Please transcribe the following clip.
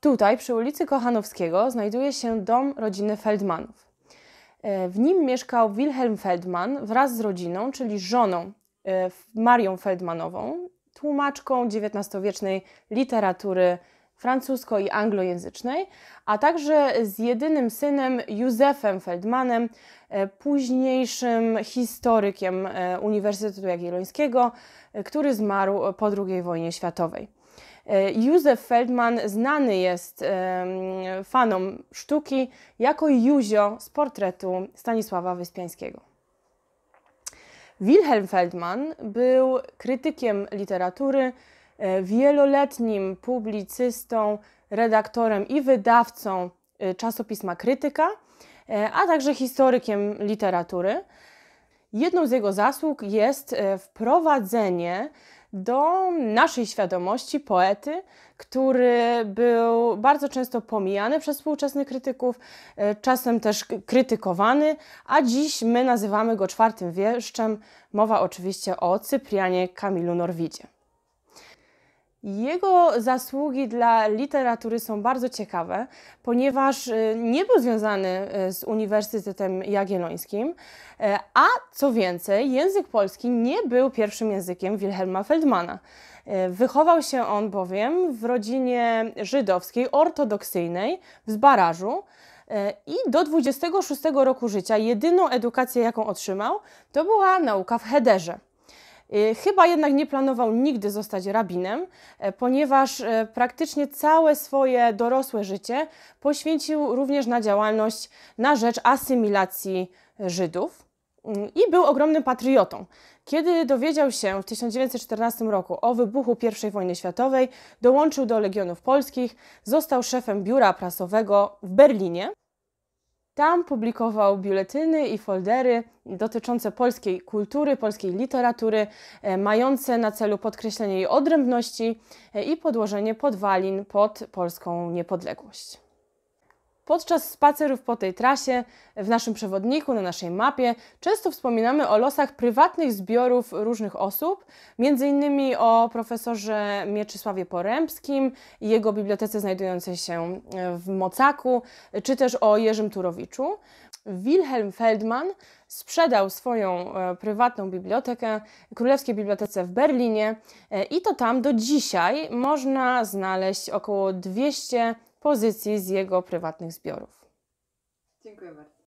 Tutaj, przy ulicy Kochanowskiego, znajduje się dom rodziny Feldmanów. E, w nim mieszkał Wilhelm Feldman wraz z rodziną, czyli żoną e, Marią Feldmanową, tłumaczką XIX-wiecznej literatury francusko- i anglojęzycznej, a także z jedynym synem Józefem Feldmanem, e, późniejszym historykiem Uniwersytetu Jagiellońskiego, który zmarł po II wojnie światowej. E, Józef Feldman znany jest fanom sztuki jako Józio z portretu Stanisława Wyspiańskiego. Wilhelm Feldman był krytykiem literatury, e, wieloletnim publicystą, redaktorem i wydawcą e, czasopisma Krytyka, a także historykiem literatury. Jedną z jego zasług jest wprowadzenie do naszej świadomości poety, który był bardzo często pomijany przez współczesnych krytyków, e, czasem też krytykowany, a dziś my nazywamy go czwartym wieszczem. Mowa oczywiście o Cyprianie Kamilu Norwidzie. Jego zasługi dla literatury są bardzo ciekawe, ponieważ y, nie był związany y, z Uniwersytetem Jagiellońskim, y, a co więcej, język polski nie był pierwszym językiem Wilhelma Feldmana. Wychował się on bowiem w rodzinie żydowskiej, ortodoksyjnej w Zbarażu. I do 26 roku życia jedyną edukację, jaką otrzymał, to była nauka w Hederze. Y, chyba jednak nie planował nigdy zostać rabinem, e, ponieważ e, praktycznie całe swoje dorosłe życie poświęcił również na działalność na rzecz asymilacji Żydów mm, i był ogromnym patriotą. Kiedy dowiedział się w 1914 roku o wybuchu I wojny światowej, dołączył do Legionów Polskich, został szefem biura prasowego w Berlinie. Tam publikował biuletyny i foldery dotyczące polskiej kultury, polskiej literatury, e, mające na celu podkreślenie jej odrębności e, i podłożenie podwalin pod polską niepodległość. Podczas spacerów po tej trasie, w naszym przewodniku, na naszej mapie, często wspominamy o losach prywatnych zbiorów różnych osób, m.in. o profesorze Mieczysławie Porębskim i jego bibliotece znajdującej się e, w Mocaku, czy też o Jerzym Turowiczu. Wilhelm Feldman sprzedał swoją e, prywatną bibliotekę Królewskiej Bibliotece w Berlinie e, i to tam do dzisiaj można znaleźć około 200 pozycji z jego prywatnych zbiorów. Dziękuję bardzo.